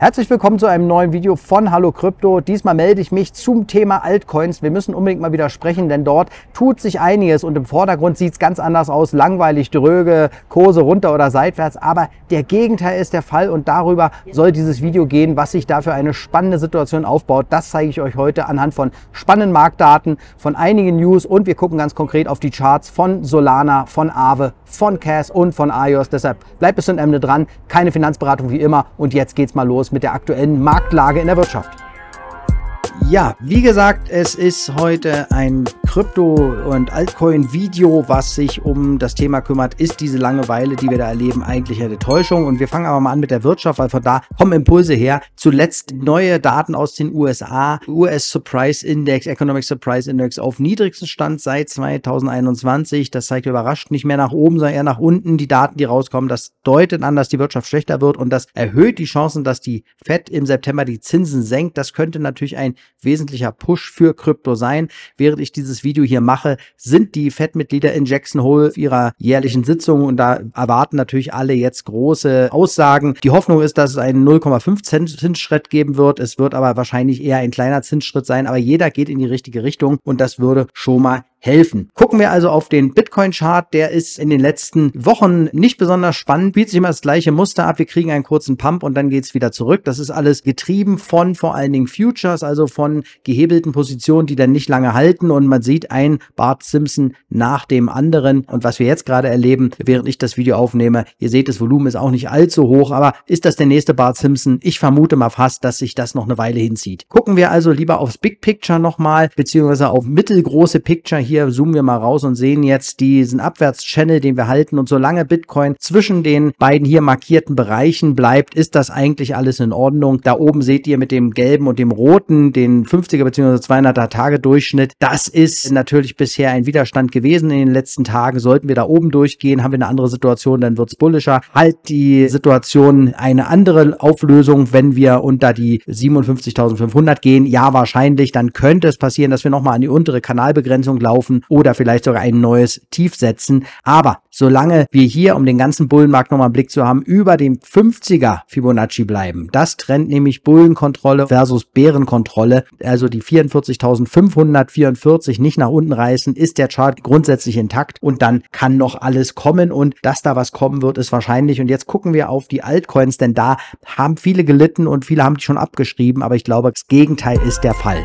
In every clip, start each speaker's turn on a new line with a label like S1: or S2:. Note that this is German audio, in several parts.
S1: Herzlich willkommen zu einem neuen Video von Hallo Krypto. Diesmal melde ich mich zum Thema Altcoins. Wir müssen unbedingt mal wieder sprechen, denn dort tut sich einiges und im Vordergrund sieht es ganz anders aus. Langweilig, dröge, Kurse runter oder seitwärts. Aber der Gegenteil ist der Fall und darüber soll dieses Video gehen, was sich da für eine spannende Situation aufbaut. Das zeige ich euch heute anhand von spannenden Marktdaten, von einigen News und wir gucken ganz konkret auf die Charts von Solana, von Aave, von Cas und von iOS. Deshalb bleibt bis zum Ende dran. Keine Finanzberatung wie immer und jetzt geht's mal los aus mit der aktuellen Marktlage in der Wirtschaft. Ja, wie gesagt, es ist heute ein Krypto- und Altcoin-Video, was sich um das Thema kümmert, ist diese Langeweile, die wir da erleben, eigentlich eine Täuschung. Und wir fangen aber mal an mit der Wirtschaft, weil von da kommen Impulse her. Zuletzt neue Daten aus den USA, US Surprise Index, Economic Surprise Index auf niedrigsten Stand seit 2021. Das zeigt überrascht nicht mehr nach oben, sondern eher nach unten. Die Daten, die rauskommen, das deutet an, dass die Wirtschaft schlechter wird und das erhöht die Chancen, dass die Fed im September die Zinsen senkt. Das könnte natürlich ein wesentlicher Push für Krypto sein, während ich dieses dieses Video hier mache, sind die FED-Mitglieder in Jackson Hole ihrer jährlichen Sitzung und da erwarten natürlich alle jetzt große Aussagen. Die Hoffnung ist, dass es einen 0,5 Zinsschritt geben wird. Es wird aber wahrscheinlich eher ein kleiner Zinsschritt sein, aber jeder geht in die richtige Richtung und das würde schon mal helfen. Gucken wir also auf den Bitcoin-Chart. Der ist in den letzten Wochen nicht besonders spannend, bietet sich immer das gleiche Muster ab. Wir kriegen einen kurzen Pump und dann geht's wieder zurück. Das ist alles getrieben von vor allen Dingen Futures, also von gehebelten Positionen, die dann nicht lange halten. Und man sieht ein Bart Simpson nach dem anderen. Und was wir jetzt gerade erleben, während ich das Video aufnehme, ihr seht, das Volumen ist auch nicht allzu hoch. Aber ist das der nächste Bart Simpson? Ich vermute mal fast, dass sich das noch eine Weile hinzieht. Gucken wir also lieber aufs Big Picture nochmal, beziehungsweise auf mittelgroße Picture hier hier zoomen wir mal raus und sehen jetzt diesen Abwärtschannel, den wir halten. Und solange Bitcoin zwischen den beiden hier markierten Bereichen bleibt, ist das eigentlich alles in Ordnung. Da oben seht ihr mit dem gelben und dem roten den 50er bzw. 200er Tage Durchschnitt. Das ist natürlich bisher ein Widerstand gewesen in den letzten Tagen. Sollten wir da oben durchgehen, haben wir eine andere Situation, dann wird es bullischer. Halt die Situation eine andere Auflösung, wenn wir unter die 57.500 gehen. Ja, wahrscheinlich. Dann könnte es passieren, dass wir nochmal an die untere Kanalbegrenzung laufen verkaufen oder vielleicht sogar ein neues Tief setzen. Aber solange wir hier, um den ganzen Bullenmarkt nochmal im Blick zu haben, über dem 50er Fibonacci bleiben, das trennt nämlich Bullenkontrolle versus Bärenkontrolle, also die 44.544 nicht nach unten reißen, ist der Chart grundsätzlich intakt und dann kann noch alles kommen und dass da was kommen wird, ist wahrscheinlich. Und jetzt gucken wir auf die Altcoins, denn da haben viele gelitten und viele haben die schon abgeschrieben, aber ich glaube, das Gegenteil ist der Fall.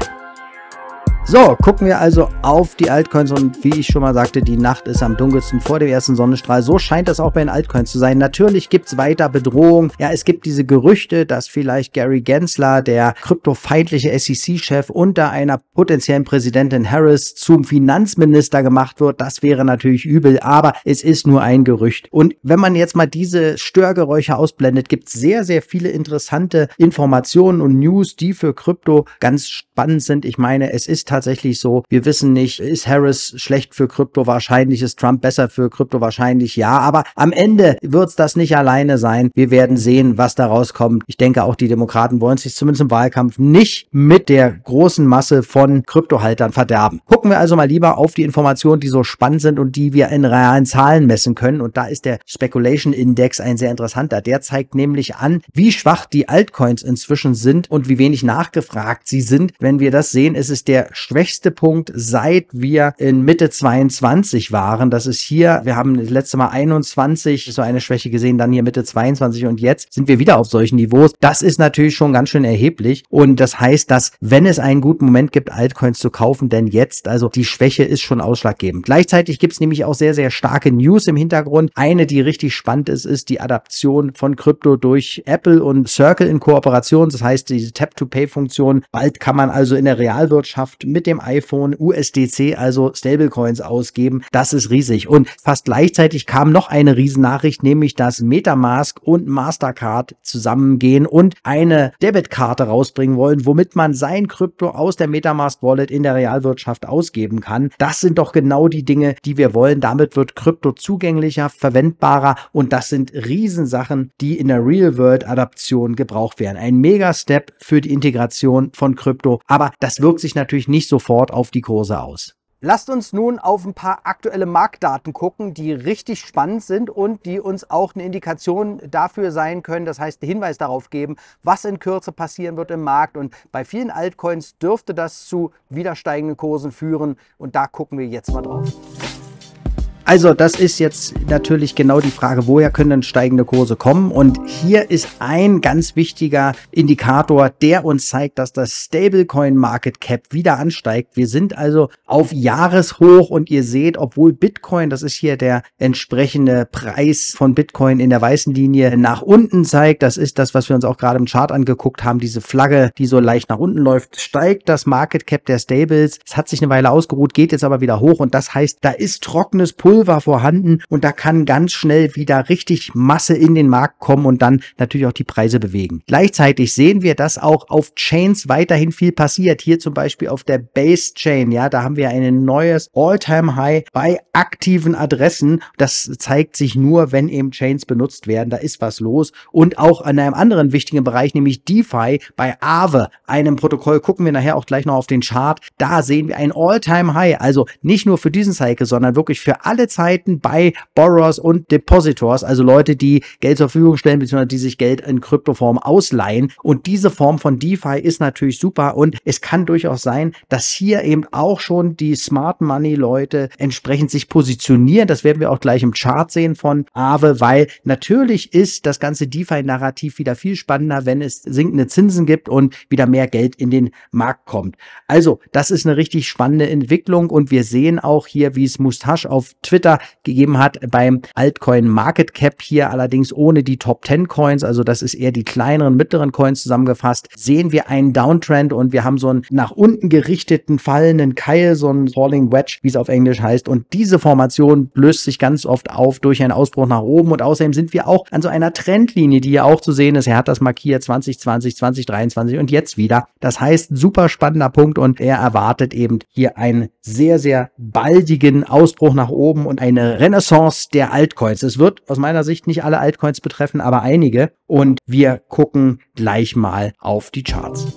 S1: So, gucken wir also auf die Altcoins und wie ich schon mal sagte, die Nacht ist am dunkelsten vor dem ersten Sonnenstrahl. So scheint das auch bei den Altcoins zu sein. Natürlich gibt's weiter Bedrohungen. Ja, es gibt diese Gerüchte, dass vielleicht Gary Gensler, der kryptofeindliche SEC-Chef unter einer potenziellen Präsidentin Harris zum Finanzminister gemacht wird. Das wäre natürlich übel, aber es ist nur ein Gerücht. Und wenn man jetzt mal diese Störgeräusche ausblendet, gibt's sehr, sehr viele interessante Informationen und News, die für Krypto ganz spannend sind. Ich meine, es ist tatsächlich so. Wir wissen nicht, ist Harris schlecht für Krypto? Wahrscheinlich ist Trump besser für Krypto? Wahrscheinlich ja. Aber am Ende wird's das nicht alleine sein. Wir werden sehen, was daraus kommt. Ich denke, auch die Demokraten wollen sich zumindest im Wahlkampf nicht mit der großen Masse von Kryptohaltern verderben. Gucken wir also mal lieber auf die Informationen, die so spannend sind und die wir in realen Zahlen messen können. Und da ist der Speculation Index ein sehr interessanter. Der zeigt nämlich an, wie schwach die Altcoins inzwischen sind und wie wenig nachgefragt sie sind. Wenn wir das sehen, ist es der schwächste Punkt, seit wir in Mitte 22 waren. Das ist hier, wir haben das letzte Mal 21 so eine Schwäche gesehen, dann hier Mitte 22 und jetzt sind wir wieder auf solchen Niveaus. Das ist natürlich schon ganz schön erheblich und das heißt, dass wenn es einen guten Moment gibt, Altcoins zu kaufen, denn jetzt, also die Schwäche ist schon ausschlaggebend. Gleichzeitig gibt es nämlich auch sehr, sehr starke News im Hintergrund. Eine, die richtig spannend ist, ist die Adaption von Krypto durch Apple und Circle in Kooperation. Das heißt, diese Tap-to-Pay-Funktion. Bald kann man also in der Realwirtschaft mit dem iPhone USDC, also Stablecoins ausgeben. Das ist riesig. Und fast gleichzeitig kam noch eine Riesennachricht, nämlich dass Metamask und Mastercard zusammengehen und eine Debitkarte rausbringen wollen, womit man sein Krypto aus der Metamask Wallet in der Realwirtschaft ausgeben kann. Das sind doch genau die Dinge, die wir wollen. Damit wird Krypto zugänglicher, verwendbarer und das sind Riesensachen, die in der Real World Adaption gebraucht werden. Ein Mega Step für die Integration von Krypto, aber das wirkt sich natürlich nicht nicht sofort auf die Kurse aus. Lasst uns nun auf ein paar aktuelle Marktdaten gucken, die richtig spannend sind und die uns auch eine Indikation dafür sein können, das heißt einen Hinweis darauf geben, was in Kürze passieren wird im Markt. Und bei vielen Altcoins dürfte das zu wieder steigenden Kursen führen. Und da gucken wir jetzt mal drauf. Also das ist jetzt natürlich genau die Frage, woher können denn steigende Kurse kommen? Und hier ist ein ganz wichtiger Indikator, der uns zeigt, dass das Stablecoin Market Cap wieder ansteigt. Wir sind also auf Jahreshoch und ihr seht, obwohl Bitcoin, das ist hier der entsprechende Preis von Bitcoin in der weißen Linie nach unten zeigt, das ist das, was wir uns auch gerade im Chart angeguckt haben, diese Flagge, die so leicht nach unten läuft, steigt das Market Cap der Stables. Es hat sich eine Weile ausgeruht, geht jetzt aber wieder hoch und das heißt, da ist trockenes Pulver Pulver vorhanden und da kann ganz schnell wieder richtig Masse in den Markt kommen und dann natürlich auch die Preise bewegen. Gleichzeitig sehen wir, dass auch auf Chains weiterhin viel passiert. Hier zum Beispiel auf der Base Chain, ja, da haben wir ein neues All-Time-High bei aktiven Adressen. Das zeigt sich nur, wenn eben Chains benutzt werden. Da ist was los. Und auch an einem anderen wichtigen Bereich, nämlich DeFi bei Aave, einem Protokoll, gucken wir nachher auch gleich noch auf den Chart. Da sehen wir ein All-Time-High. Also nicht nur für diesen Cycle, sondern wirklich für alle Wartezeiten bei Borrowers und Depositors, also Leute, die Geld zur Verfügung stellen, beziehungsweise die sich Geld in Kryptoform ausleihen. Und diese Form von DeFi ist natürlich super und es kann durchaus sein, dass hier eben auch schon die Smart Money Leute entsprechend sich positionieren. Das werden wir auch gleich im Chart sehen von Aave, weil natürlich ist das ganze DeFi-Narrativ wieder viel spannender, wenn es sinkende Zinsen gibt und wieder mehr Geld in den Markt kommt. Also, das ist eine richtig spannende Entwicklung und wir sehen auch hier, wie es Mustache auf Twitter Twitter gegeben hat beim Altcoin Market Cap hier allerdings ohne die Top 10 Coins, also das ist eher die kleineren, mittleren Coins zusammengefasst, sehen wir einen Downtrend und wir haben so einen nach unten gerichteten, fallenden Keil, so einen Falling Wedge, wie es auf Englisch heißt. Und diese Formation löst sich ganz oft auf durch einen Ausbruch nach oben und außerdem sind wir auch an so einer Trendlinie, die hier auch zu sehen ist. Er hat das markiert 2020, 2023 und jetzt wieder. Das heißt, super spannender Punkt und er erwartet eben hier einen sehr, sehr baldigen Ausbruch nach oben Glauben und eine Renaissance der Altcoins. Es wird aus meiner Sicht nicht alle Altcoins betreffen, aber einige. Und wir gucken gleich mal auf die Charts.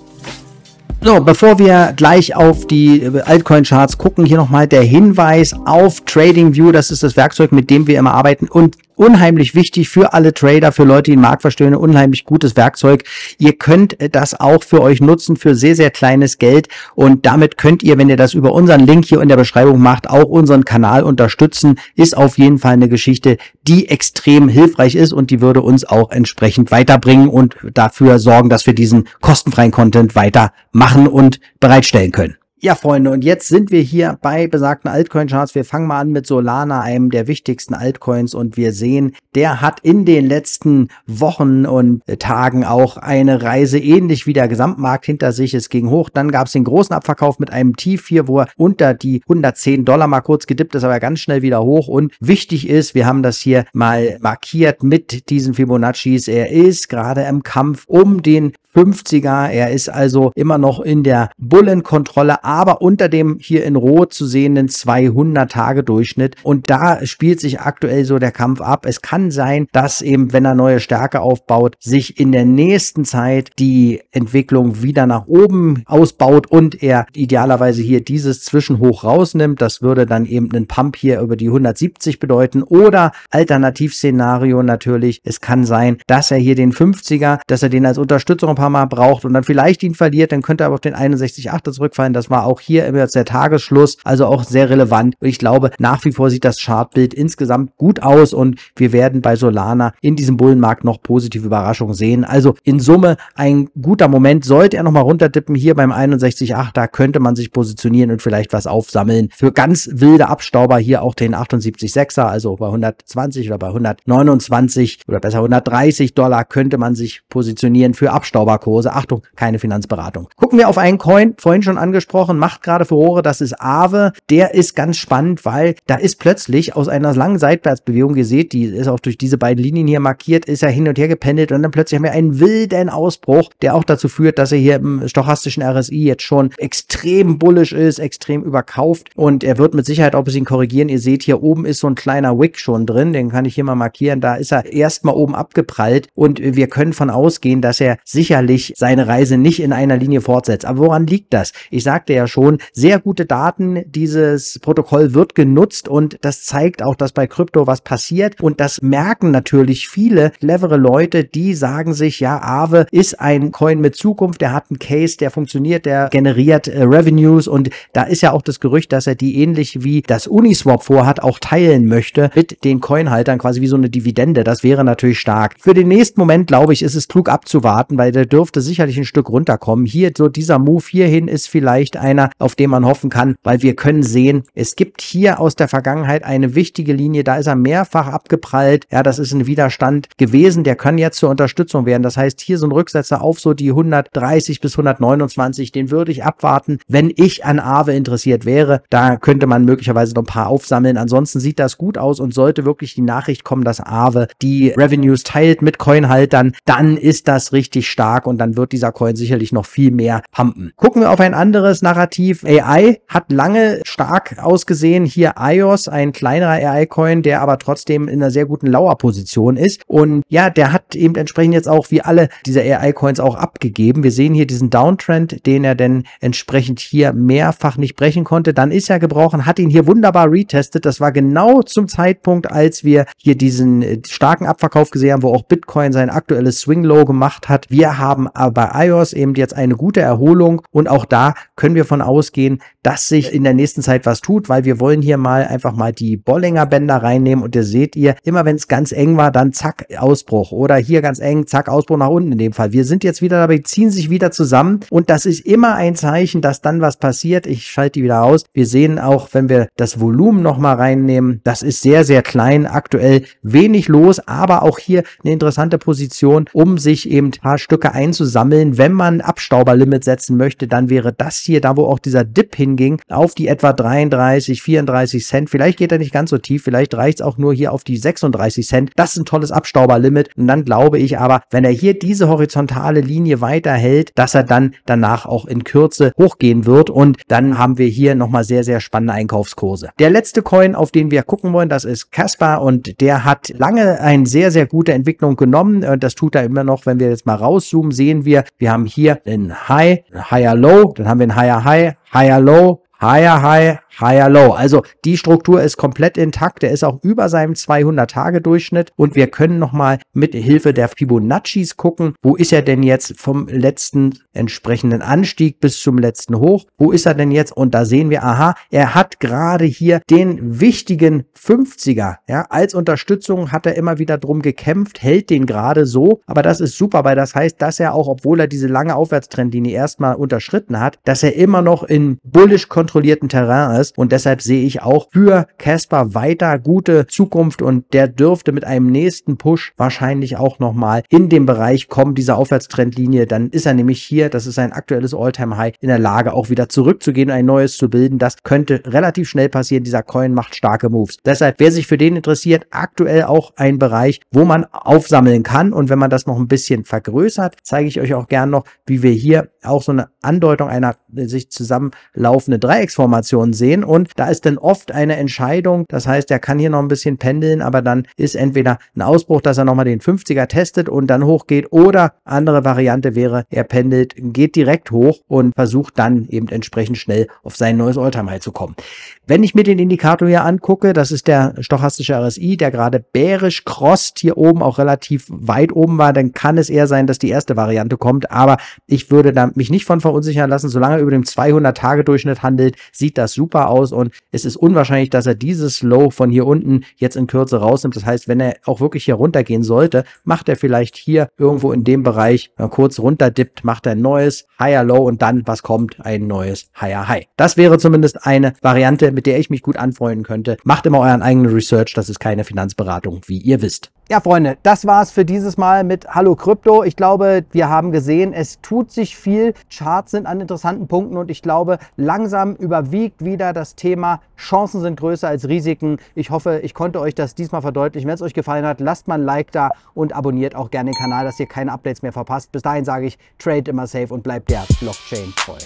S1: So, bevor wir gleich auf die äh, Altcoin-Charts gucken, hier nochmal der Hinweis auf TradingView. Das ist das Werkzeug, mit dem wir immer arbeiten. Und unheimlich wichtig für alle Trader, für Leute, die den Markt verstehen, unheimlich gutes Werkzeug. Ihr könnt äh, das auch für euch nutzen für sehr, sehr kleines Geld und damit könnt ihr, wenn ihr das über unseren Link hier in der Beschreibung macht, auch unseren Kanal unterstützen. Ist auf jeden Fall eine Geschichte, die extrem hilfreich ist und die würde uns auch entsprechend weiterbringen und dafür sorgen, dass wir diesen kostenfreien Content weiter machen und bereitstellen können. Ja, Freunde, und jetzt sind wir hier bei besagten Altcoin-Charts. Wir fangen mal an mit Solana, einem der wichtigsten Altcoins, und wir sehen, der hat in den letzten Wochen und Tagen auch eine Reise ähnlich wie der Gesamtmarkt hinter sich. Es ging hoch, dann gab es den großen Abverkauf mit einem Tief hier, wo er unter die 110 Dollar mal kurz gedippt ist, aber ganz schnell wieder hoch. Und wichtig ist, wir haben das hier mal markiert mit diesen Fibonaccis. Er ist gerade im Kampf um den 50er. Er ist also immer noch in der Bullenkontrolle, aber unter dem hier in Rot zu sehenden 200-Tage-Durchschnitt. Und da spielt sich aktuell so der Kampf ab. Es kann sein, dass eben, wenn er neue Stärke aufbaut, sich in der nächsten Zeit die Entwicklung wieder nach oben ausbaut und er idealerweise hier dieses Zwischenhoch rausnimmt. Das würde dann eben einen Pump hier über die 170 bedeuten oder Alternativszenario natürlich. Es kann sein, dass er hier den 50er, dass er den als Unterstützung paar Mal braucht und dann vielleicht ihn verliert, dann könnte er aber auf den 618 zurückfallen. Das war auch hier immer der Tagesschluss, also auch sehr relevant. Und ich glaube, nach wie vor sieht das Chartbild insgesamt gut aus und wir werden bei Solana in diesem Bullenmarkt noch positive Überraschungen sehen. Also in Summe ein guter Moment. Sollte er nochmal runtertippen hier beim 61,8, da könnte man sich positionieren und vielleicht was aufsammeln. Für ganz wilde Abstauber hier auch den 78,6er, also bei 120 oder bei 129 oder besser 130 Dollar könnte man sich positionieren für Abstauber. Barkose. Achtung, keine Finanzberatung. Gucken wir auf einen Coin, vorhin schon angesprochen, macht gerade Furore, das ist Aave. Der ist ganz spannend, weil da ist plötzlich aus einer langen Seitwärtsbewegung, ihr seht, die ist auch durch diese beiden Linien hier markiert, ist er hin und her gependelt und dann plötzlich haben wir einen wilden Ausbruch, der auch dazu führt, dass er hier im stochastischen RSI jetzt schon extrem bullisch ist, extrem überkauft und er wird mit Sicherheit auch ein bisschen korrigieren. Ihr seht, hier oben ist so ein kleiner Wick schon drin, den kann ich hier mal markieren. Da ist er erstmal oben abgeprallt und wir können von ausgehen, dass er sicher sicherlich seine Reise nicht in einer Linie fortsetzt. Aber woran liegt das? Ich sagte ja schon, sehr gute Daten, dieses Protokoll wird genutzt und das zeigt auch, dass bei Krypto was passiert und das merken natürlich viele clevere Leute, die sagen sich, ja, Aave ist ein Coin mit Zukunft, der hat einen Case, der funktioniert, der generiert äh, Revenues und da ist ja auch das Gerücht, dass er die ähnlich wie das Uniswap vorhat, auch teilen möchte mit den Coinhaltern, quasi wie so eine Dividende. Das wäre natürlich stark. Für den nächsten Moment, glaube ich, ist es klug abzuwarten, weil der dürfte sicherlich ein Stück runterkommen. Hier, so dieser Move hierhin ist vielleicht einer, auf den man hoffen kann, weil wir können sehen, es gibt hier aus der Vergangenheit eine wichtige Linie, da ist er mehrfach abgeprallt. Ja, das ist ein Widerstand gewesen, der kann jetzt zur Unterstützung werden. Das heißt, hier so ein Rücksetzer auf so die 130 bis 129, den würde ich abwarten, wenn ich an Aave interessiert wäre. Da könnte man möglicherweise noch ein paar aufsammeln. Ansonsten sieht das gut aus und sollte wirklich die Nachricht kommen, dass Aave die Revenues teilt mit Coinhaltern, dann ist das richtig stark stark und dann wird dieser Coin sicherlich noch viel mehr pumpen. Gucken wir auf ein anderes Narrativ. AI hat lange stark ausgesehen. Hier IOS, ein kleinerer AI-Coin, der aber trotzdem in einer sehr guten Lauerposition ist. Und ja, der hat eben entsprechend jetzt auch wie alle dieser AI-Coins auch abgegeben. Wir sehen hier diesen Downtrend, den er denn entsprechend hier mehrfach nicht brechen konnte. Dann ist er gebrochen, hat ihn hier wunderbar retestet. Das war genau zum Zeitpunkt, als wir hier diesen äh, starken Abverkauf gesehen haben, wo auch Bitcoin sein aktuelles Swing-Low gemacht hat. Wir haben äh, bei iOS eben jetzt eine gute Erholung und auch da können wir von ausgehen, dass sich in der nächsten Zeit was tut, weil wir wollen hier mal einfach mal die Bollinger Bänder reinnehmen und ihr seht ihr, immer wenn es ganz eng war, dann zack, Ausbruch oder hier ganz eng, zack, Ausbruch nach unten in dem Fall. Wir sind jetzt wieder dabei, ziehen sich wieder zusammen und das ist immer ein Zeichen, dass dann was passiert. Ich schalte die wieder aus. Wir sehen auch, wenn wir das Volumen nochmal reinnehmen, das ist sehr, sehr klein, aktuell wenig los, aber auch hier eine interessante Position, um sich eben ein paar Stücke Punkte einzusammeln. Wenn man Abstauberlimit setzen möchte, dann wäre das hier, da wo auch dieser Dip hinging, auf die etwa 33, 34 Cent. Vielleicht geht er nicht ganz so tief, vielleicht reicht es auch nur hier auf die 36 Cent. Das ist ein tolles Abstauberlimit. Und dann glaube ich aber, wenn er hier diese horizontale Linie weiterhält, dass er dann danach auch in Kürze hochgehen wird. Und dann haben wir hier nochmal sehr, sehr spannende Einkaufskurse. Der letzte Coin, auf den wir gucken wollen, das ist Caspar und der hat lange eine sehr, sehr gute Entwicklung genommen. Das tut er immer noch, wenn wir jetzt mal raussuchen Wachstum sehen wir, wir haben hier einen High, einen Higher Low, dann haben wir einen Higher High, Higher Low, Higher High, Higher Low. Also die Struktur ist komplett intakt. Der ist auch über seinem 200-Tage-Durchschnitt und wir können nochmal mit Hilfe der Fibonaccis gucken, wo ist er denn jetzt vom letzten entsprechenden Anstieg bis zum letzten Hoch? Wo ist er denn jetzt? Und da sehen wir, aha, er hat gerade hier den wichtigen 50er. Ja, als Unterstützung hat er immer wieder drum gekämpft, hält den gerade so. Aber das ist super, weil das heißt, dass er auch, obwohl er diese lange Aufwärtstrendlinie erstmal unterschritten hat, dass er immer noch in bullisch kontrollierten Terrain ist ist. Und deshalb sehe ich auch für Casper weiter gute Zukunft und der dürfte mit einem nächsten Push wahrscheinlich auch nochmal in den Bereich kommen, dieser Aufwärtstrendlinie. Dann ist er nämlich hier, das ist ein aktuelles All-Time-High, in der Lage auch wieder zurückzugehen ein neues zu bilden. Das könnte relativ schnell passieren. Dieser Coin macht starke Moves. Deshalb, wer sich für den interessiert, aktuell auch ein Bereich, wo man aufsammeln kann. Und wenn man das noch ein bisschen vergrößert, zeige ich euch auch gern noch, wie wir hier auch so eine Andeutung einer sich zusammenlaufende Dreiecksformation sehen und da ist dann oft eine Entscheidung, das heißt, er kann hier noch ein bisschen pendeln, aber dann ist entweder ein Ausbruch, dass er nochmal den 50er testet und dann hochgeht oder andere Variante wäre, er pendelt, geht direkt hoch und versucht dann eben entsprechend schnell auf sein neues Alltime High zu kommen. Wenn ich mir den Indikator hier angucke, das ist der stochastische RSI, der gerade bärisch crossed hier oben auch relativ weit oben war, dann kann es eher sein, dass die erste Variante kommt, aber ich würde da mich nicht von verunsichern lassen, solange über dem 200-Tage-Durchschnitt handelt, sieht das super aus und es ist unwahrscheinlich, dass er dieses Low von hier unten jetzt in Kürze rausnimmt. Das heißt, wenn er auch wirklich hier runtergehen sollte, macht er vielleicht hier irgendwo in dem Bereich kurz runterdippt, macht er ein neues Higher Low und dann, was kommt, ein neues Higher High. Das wäre zumindest eine Variante, mit der ich mich gut anfreunden könnte. Macht immer euren eigenen Research, das ist keine Finanzberatung, wie ihr wisst ja, Freunde, das war's für dieses Mal mit Hallo Krypto. Ich glaube, wir haben gesehen, es tut sich viel. Charts sind an interessanten Punkten und ich glaube, langsam überwiegt wieder das Thema Chancen sind größer als Risiken. Ich hoffe, ich konnte euch das diesmal verdeutlichen. Wenn es euch gefallen hat, lasst mal ein Like da und abonniert auch gerne den Kanal, dass ihr keine Updates mehr verpasst. Bis dahin sage ich, trade immer safe und bleibt der Blockchain treu.